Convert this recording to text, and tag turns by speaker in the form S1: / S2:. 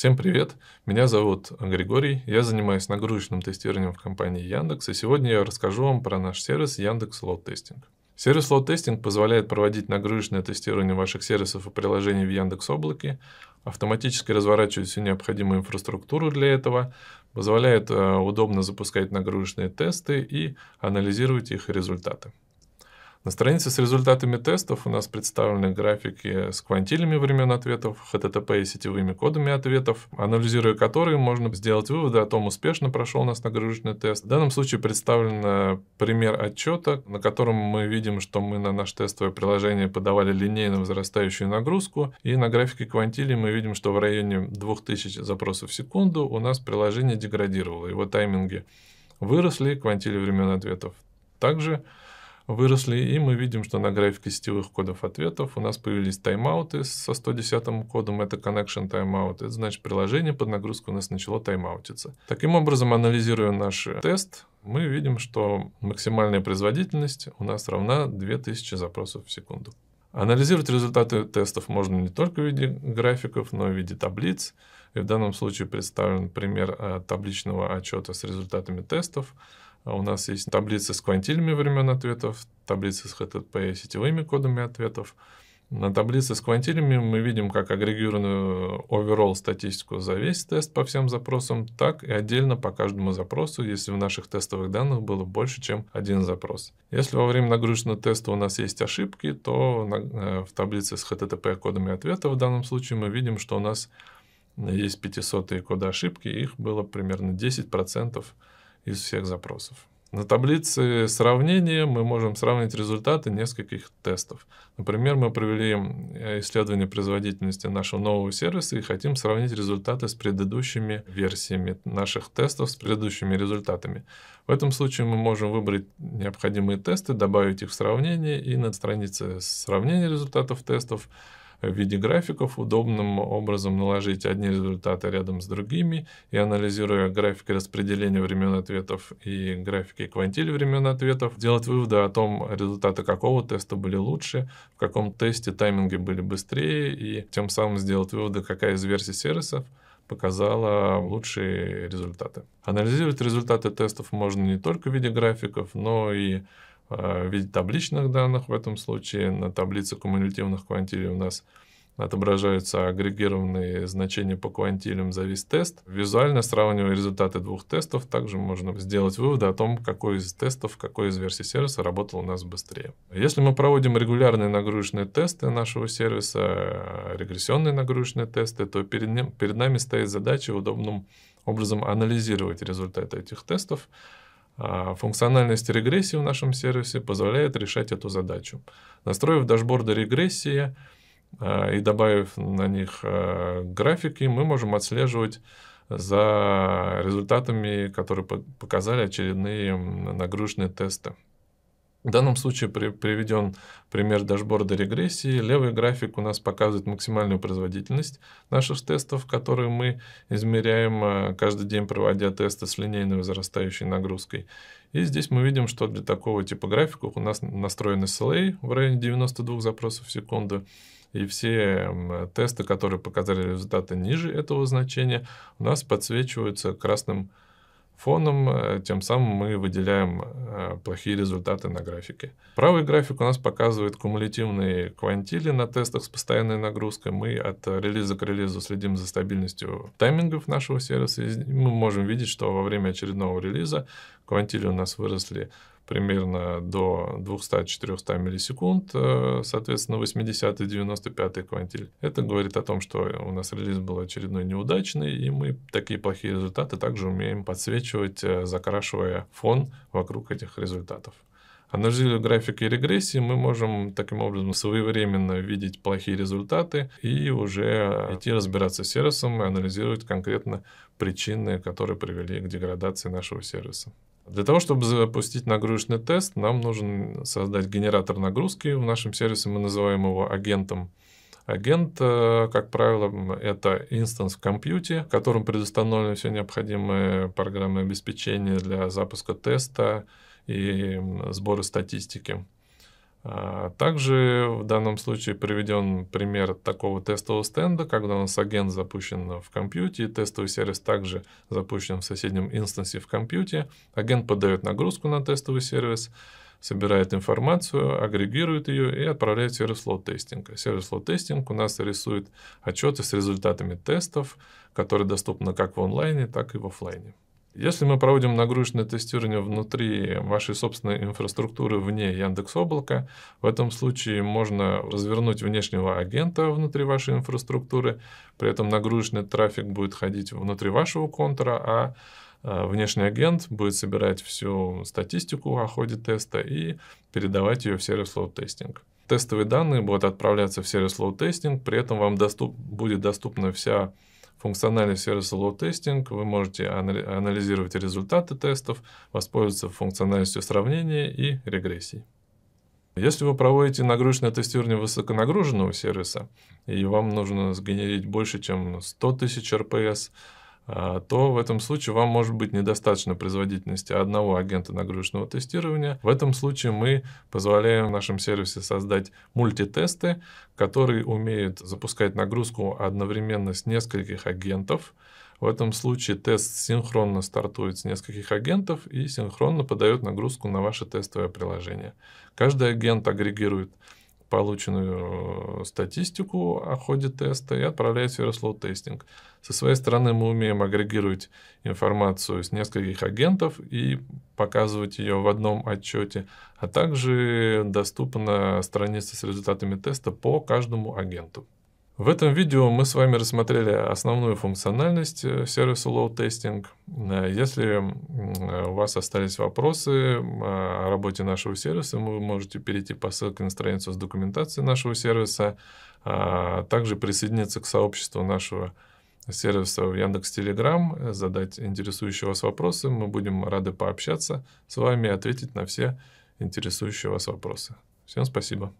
S1: Всем привет! Меня зовут Григорий, я занимаюсь нагрузочным тестированием в компании Яндекс, и сегодня я расскажу вам про наш сервис Яндекс Load Testing. Сервис Load Testing позволяет проводить нагрузочное тестирование ваших сервисов и приложений в Яндекс Облаке, автоматически разворачивает всю необходимую инфраструктуру для этого, позволяет э, удобно запускать нагрузочные тесты и анализировать их результаты. На странице с результатами тестов у нас представлены графики с квантилями времен ответов, HTTP и сетевыми кодами ответов, анализируя которые можно сделать выводы о том, успешно прошел у нас нагрузочный тест. В данном случае представлен э, пример отчета, на котором мы видим, что мы на наше тестовое приложение подавали линейно возрастающую нагрузку, и на графике квантили мы видим, что в районе 2000 запросов в секунду у нас приложение деградировало, его тайминги выросли, квантили времен ответов также выросли, и мы видим, что на графике сетевых кодов ответов у нас появились тайм-ауты со 110 кодом, это connection timeout, это значит приложение под нагрузку у нас начало тайм-аутиться. Таким образом, анализируя наш тест, мы видим, что максимальная производительность у нас равна 2000 запросов в секунду. Анализировать результаты тестов можно не только в виде графиков, но и в виде таблиц. И в данном случае представлен пример э, табличного отчета с результатами тестов. А у нас есть таблицы с квантилями времен ответов, таблицы с HTTP сетевыми кодами ответов. На таблице с квантилями мы видим как агрегированную overall статистику за весь тест по всем запросам, так и отдельно по каждому запросу, если в наших тестовых данных было больше, чем один запрос. Если во время нагрузочного теста у нас есть ошибки, то э, в таблице с HTTP кодами ответа в данном случае мы видим, что у нас есть 500 коды ошибки, их было примерно 10% из всех запросов. На таблице сравнения мы можем сравнить результаты нескольких тестов. Например, мы провели исследование производительности нашего нового сервиса и хотим сравнить результаты с предыдущими версиями наших тестов, с предыдущими результатами. В этом случае мы можем выбрать необходимые тесты, добавить их в сравнение и на странице сравнения результатов тестов в виде графиков удобным образом наложить одни результаты рядом с другими и анализируя графики распределения времен ответов и графики квантиль времен ответов, делать выводы о том, результаты какого теста были лучше, в каком тесте тайминги были быстрее и тем самым сделать выводы, какая из версий сервисов показала лучшие результаты. Анализировать результаты тестов можно не только в виде графиков, но и в э, виде табличных данных в этом случае. На таблице кумулятивных квантилей у нас отображаются агрегированные значения по квантилям за весь тест. Визуально сравнивая результаты двух тестов, также можно сделать выводы о том, какой из тестов, какой из версий сервиса работал у нас быстрее. Если мы проводим регулярные нагрузочные тесты нашего сервиса, регрессионные нагрузочные тесты, то перед, ним, перед нами стоит задача удобным образом анализировать результаты этих тестов, а, функциональность регрессии в нашем сервисе позволяет решать эту задачу. Настроив дашборды регрессии а, и добавив на них а, графики, мы можем отслеживать за результатами, которые показали очередные нагрузочные тесты. В данном случае при, приведен пример дашборда регрессии. Левый график у нас показывает максимальную производительность наших тестов, которые мы измеряем э, каждый день, проводя тесты с линейной возрастающей нагрузкой. И здесь мы видим, что для такого типа графиков у нас настроен SLA в районе 92 запросов в секунду. И все тесты, которые показали результаты ниже этого значения, у нас подсвечиваются красным цветом фоном, э, тем самым мы выделяем э, плохие результаты на графике. Правый график у нас показывает кумулятивные квантили на тестах с постоянной нагрузкой. Мы от релиза к релизу следим за стабильностью таймингов нашего сервиса. И мы можем видеть, что во время очередного релиза квантили у нас выросли примерно до 200-400 миллисекунд, э, соответственно, 80 и 95 й квантиль. Это говорит о том, что у нас релиз был очередной неудачный, и мы такие плохие результаты также умеем подсвечивать, э, закрашивая фон вокруг этих результатов. Анализируя графики регрессии, мы можем таким образом своевременно видеть плохие результаты и уже э, идти разбираться с сервисом и анализировать конкретно причины, которые привели к деградации нашего сервиса. Для того, чтобы запустить нагрузочный тест, нам нужно создать генератор нагрузки. В нашем сервисе мы называем его агентом. Агент, э, как правило, это инстанс в компьюте, которым предустановлены все необходимые программы обеспечения для запуска теста и сбора статистики. А, также в данном случае приведен пример такого тестового стенда, когда у нас агент запущен в компьютере, тестовый сервис также запущен в соседнем инстансе в компьютере, Агент подает нагрузку на тестовый сервис, собирает информацию, агрегирует ее и отправляет в сервис лоу-тестинга. Сервис лоу-тестинг у нас рисует отчеты с результатами тестов, которые доступны как в онлайне, так и в офлайне. Если мы проводим нагрузочное тестирование внутри вашей собственной инфраструктуры вне Яндекс Облака, в этом случае можно развернуть внешнего агента внутри вашей инфраструктуры, при этом нагрузочный трафик будет ходить внутри вашего контура, а э, внешний агент будет собирать всю статистику о ходе теста и передавать ее в сервис лоу-тестинг тестовые данные будут отправляться в сервис лоу-тестинг, при этом вам доступ, будет доступна вся функциональный сервис лоу-тестинг. Вы можете анализировать результаты тестов, воспользоваться функциональностью сравнения и регрессий. Если вы проводите нагрузочное тестирование высоконагруженного сервиса, и вам нужно сгенерить больше, чем 100 тысяч РПС, а, то в этом случае вам может быть недостаточно производительности одного агента нагрузочного тестирования. В этом случае мы позволяем в нашем сервисе создать мультитесты, которые умеют запускать нагрузку одновременно с нескольких агентов. В этом случае тест синхронно стартует с нескольких агентов и синхронно подает нагрузку на ваше тестовое приложение. Каждый агент агрегирует полученную э, статистику о а ходе теста и отправляет в Airflow тестинг. Со своей стороны мы умеем агрегировать информацию с нескольких агентов и показывать ее в одном отчете, а также доступна страница с результатами теста по каждому агенту. В этом видео мы с вами рассмотрели основную функциональность э, сервиса Load Testing. Э, если э, у вас остались вопросы о работе нашего сервиса, вы можете перейти по ссылке на страницу с документацией нашего сервиса, а также присоединиться к сообществу нашего сервиса в Яндекс Телеграм, задать интересующие вас вопросы. Мы будем рады пообщаться с вами и ответить на все интересующие вас вопросы. Всем спасибо.